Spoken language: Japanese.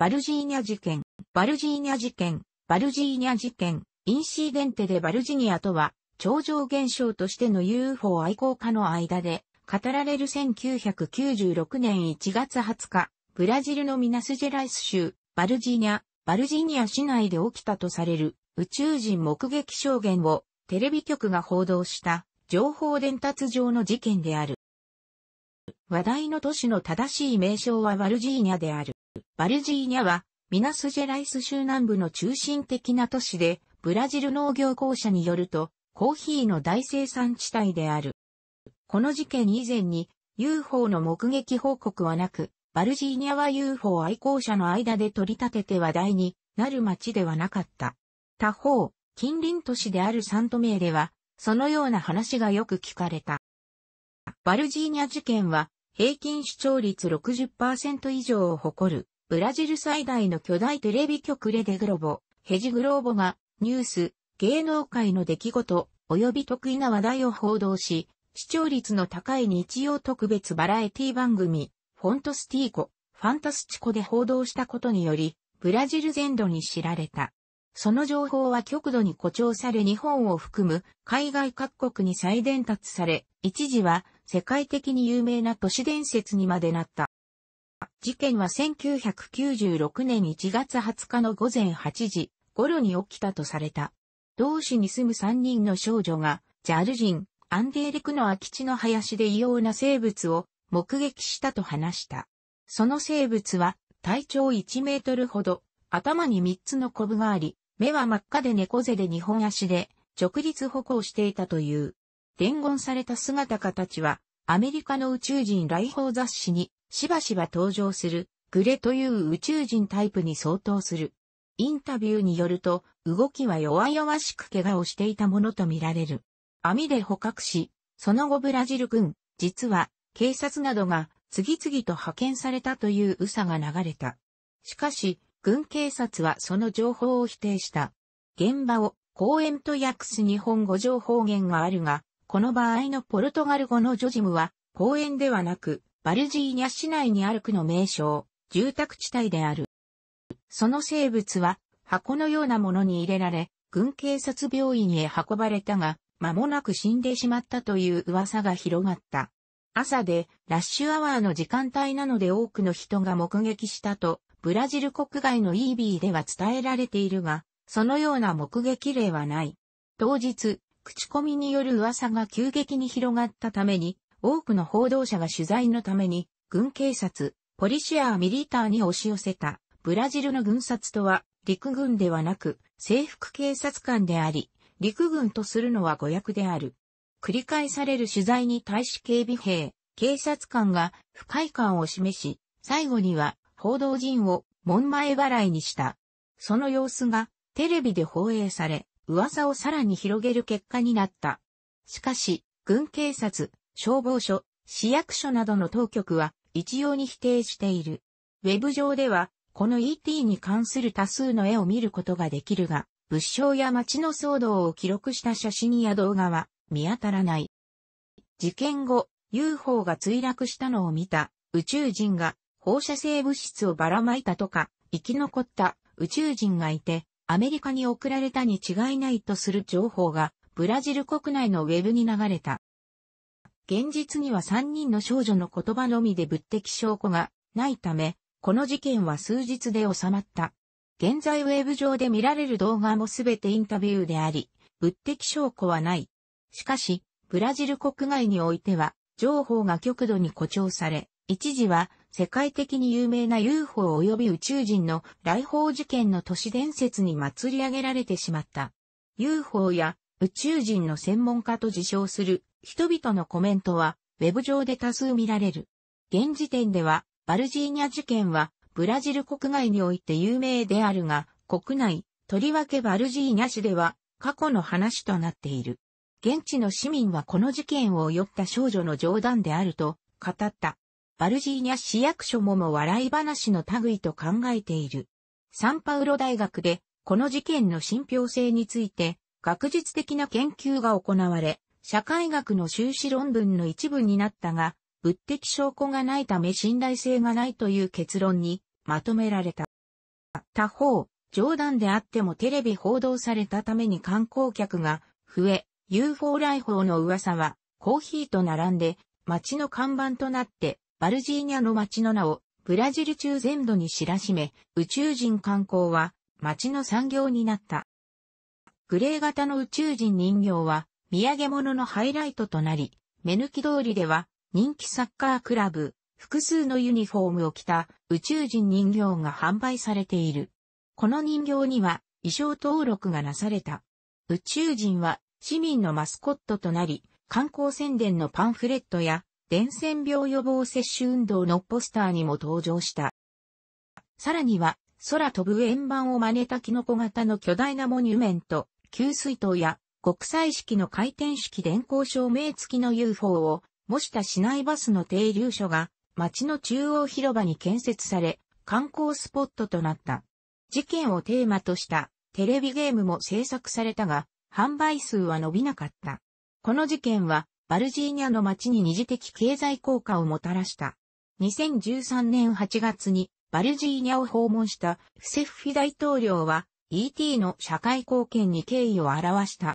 バルジーニャ事件、バルジーニャ事件、バルジーニャ事件、インシーデンテでバルジニアとは、超常現象としての UFO 愛好家の間で、語られる1996年1月20日、ブラジルのミナスジェライス州、バルジーニャ、バルジーニャ市内で起きたとされる宇宙人目撃証言をテレビ局が報道した情報伝達上の事件である。話題の都市の正しい名称はバルジーニャである。バルジーニャは、ミナスジェライス州南部の中心的な都市で、ブラジル農業公社によると、コーヒーの大生産地帯である。この事件以前に UFO の目撃報告はなく、バルジーニャは UFO 愛好者の間で取り立てて話題になる街ではなかった。他方、近隣都市であるサントメーレは、そのような話がよく聞かれた。バルジーニャ事件は、平均視聴率60%以上を誇るブラジル最大の巨大テレビ局レデグロボ、ヘジグローボが、ニュース、芸能界の出来事、及び得意な話題を報道し、視聴率の高い日曜特別バラエティ番組、フォントスティーコ、ファンタスチコで報道したことにより、ブラジル全土に知られた。その情報は極度に誇張され日本を含む海外各国に再伝達され、一時は世界的に有名な都市伝説にまでなった。事件は1996年1月20日の午前8時頃に起きたとされた。同市に住む3人の少女が、ジャル人、アンデーリクの空き地の林で異様な生物を目撃したと話した。その生物は、体長1メートルほど、頭に3つのコブがあり、目は真っ赤で猫背で2本足で、直立歩行していたという。伝言された姿形は、アメリカの宇宙人来訪雑誌にしばしば登場する、グレという宇宙人タイプに相当する。インタビューによると、動きは弱々しく怪我をしていたものとみられる。網で捕獲し、その後ブラジル軍、実は、警察などが次々と派遣されたという嘘が流れた。しかし、軍警察はその情報を否定した。現場を公園と訳す日本語情報源があるが、この場合のポルトガル語のジョジムは公園ではなくバルジーニャ市内にある区の名称、住宅地帯である。その生物は箱のようなものに入れられ、軍警察病院へ運ばれたが、間もなく死んでしまったという噂が広がった。朝でラッシュアワーの時間帯なので多くの人が目撃したと、ブラジル国外の EB では伝えられているが、そのような目撃例はない。当日、口コミによる噂が急激に広がったために、多くの報道者が取材のために、軍警察、ポリシアーミリーターに押し寄せた、ブラジルの軍察とは、陸軍ではなく、制服警察官であり、陸軍とするのは誤訳である。繰り返される取材に対し警備兵、警察官が不快感を示し、最後には報道陣を門前払いにした。その様子がテレビで放映され、噂をさらに広げる結果になった。しかし、軍警察、消防署、市役所などの当局は一様に否定している。ウェブ上では、この ET に関する多数の絵を見ることができるが、物証や街の騒動を記録した写真や動画は見当たらない。事件後、UFO が墜落したのを見た宇宙人が放射性物質をばらまいたとか、生き残った宇宙人がいて、アメリカに送られたに違いないとする情報が、ブラジル国内のウェブに流れた。現実には3人の少女の言葉のみで物的証拠がないため、この事件は数日で収まった。現在ウェブ上で見られる動画もすべてインタビューであり、物的証拠はない。しかし、ブラジル国外においては、情報が極度に誇張され、一時は世界的に有名な UFO 及び宇宙人の来訪事件の都市伝説に祭り上げられてしまった。UFO や宇宙人の専門家と自称する人々のコメントは、ウェブ上で多数見られる。現時点では、バルジーニャ事件は、ブラジル国外において有名であるが、国内、とりわけバルジーニャ市では、過去の話となっている。現地の市民はこの事件を酔った少女の冗談であると、語った。バルジーニャ市役所もも笑い話の類と考えている。サンパウロ大学で、この事件の信憑性について、学術的な研究が行われ、社会学の修士論文の一部になったが、物的証拠がないため信頼性がないという結論にまとめられた。他方、冗談であってもテレビ報道されたために観光客が増え、UFO 来訪の噂はコーヒーと並んで街の看板となってバルジーニャの街の名をブラジル中全土に知らしめ、宇宙人観光は街の産業になった。グレー型の宇宙人人形は土産物のハイライトとなり、目抜き通りでは人気サッカークラブ、複数のユニフォームを着た宇宙人人形が販売されている。この人形には衣装登録がなされた。宇宙人は市民のマスコットとなり、観光宣伝のパンフレットや伝染病予防接種運動のポスターにも登場した。さらには空飛ぶ円盤を真似たキノコ型の巨大なモニュメント、給水塔や国際式の回転式電光照明付きの UFO を模した市内バスの停留所が町の中央広場に建設され観光スポットとなった。事件をテーマとしたテレビゲームも制作されたが販売数は伸びなかった。この事件はバルジーニャの町に二次的経済効果をもたらした。2013年8月にバルジーニャを訪問したフセフ・フィ大統領は ET の社会貢献に敬意を表した。